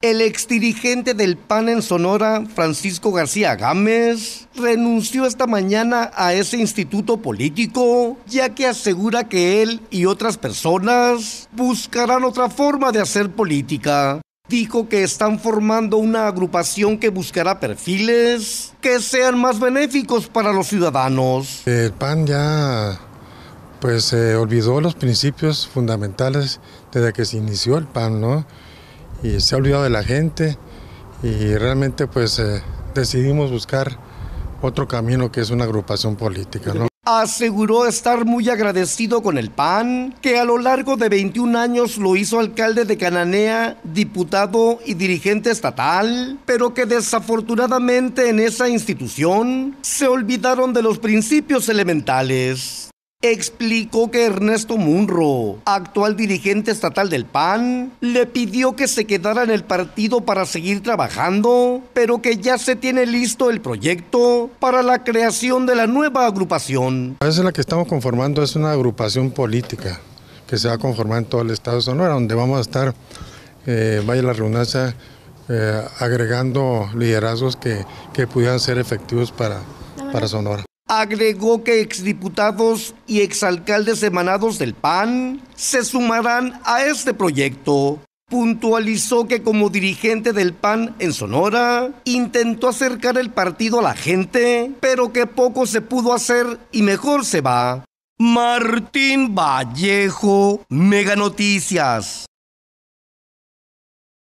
El exdirigente del PAN en Sonora, Francisco García Gámez, renunció esta mañana a ese instituto político, ya que asegura que él y otras personas buscarán otra forma de hacer política. Dijo que están formando una agrupación que buscará perfiles que sean más benéficos para los ciudadanos. El PAN ya pues se olvidó los principios fundamentales desde que se inició el PAN, ¿no? y se ha olvidado de la gente y realmente pues eh, decidimos buscar otro camino que es una agrupación política. Aseguró estar muy agradecido con el PAN, que a lo largo de 21 años lo hizo alcalde de Cananea, diputado y dirigente estatal, pero que desafortunadamente en esa institución se olvidaron de los principios elementales explicó que Ernesto Munro, actual dirigente estatal del PAN, le pidió que se quedara en el partido para seguir trabajando, pero que ya se tiene listo el proyecto para la creación de la nueva agrupación. Esa es la que estamos conformando es una agrupación política que se va a conformar en todo el estado de Sonora, donde vamos a estar, eh, vaya la reunanza eh, agregando liderazgos que, pudieran ser efectivos para, para Sonora agregó que exdiputados y exalcaldes emanados del PAN se sumarán a este proyecto. Puntualizó que como dirigente del PAN en Sonora, intentó acercar el partido a la gente, pero que poco se pudo hacer y mejor se va. Martín Vallejo, Mega Noticias.